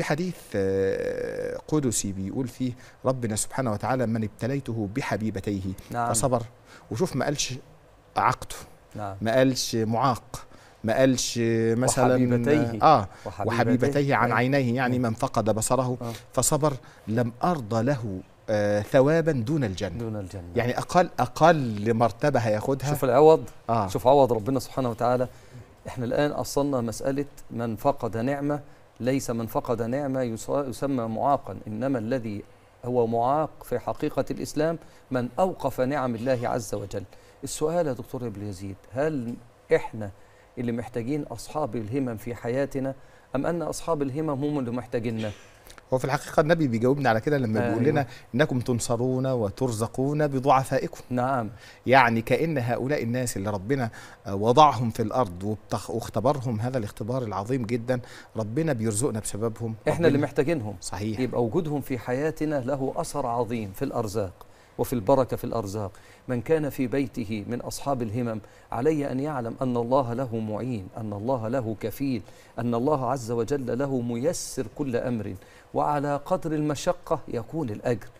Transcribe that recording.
في حديث آه، قدسي بيقول فيه ربنا سبحانه وتعالى من ابتليته بحبيبتيه نعم. فصبر وشوف ما قالش عقده نعم. ما قالش معاق ما قالش مثلا وحبيبتيه اه وحبيبتيه, وحبيبتيه عن نعم. عينيه يعني نعم. من فقد بصره آه. فصبر لم ارضى له آه ثوابا دون الجنه دون الجنه يعني اقل اقل مرتبه هياخدها شوف العوض آه. شوف عوض ربنا سبحانه وتعالى احنا الان اصلنا مساله من فقد نعمه ليس من فقد نعمة يسمى معاقا إنما الذي هو معاق في حقيقة الإسلام من أوقف نعم الله عز وجل السؤال يا دكتور ابن يزيد هل إحنا اللي محتاجين أصحاب الهمم في حياتنا أم أن أصحاب الهمم هم اللي محتاجيننا هو في الحقيقه النبي بيجاوبنا على كده لما آه، بيقول أيوه. لنا انكم تنصرون وترزقون بضعفائكم نعم يعني كان هؤلاء الناس اللي ربنا وضعهم في الارض واختبرهم هذا الاختبار العظيم جدا ربنا بيرزقنا بسببهم احنا اللي محتاجينهم صحيح يبقى وجودهم في حياتنا له اثر عظيم في الارزاق وفي البركة في الأرزاق من كان في بيته من أصحاب الهمم علي أن يعلم أن الله له معين أن الله له كفيل أن الله عز وجل له ميسر كل أمر وعلى قدر المشقة يكون الأجر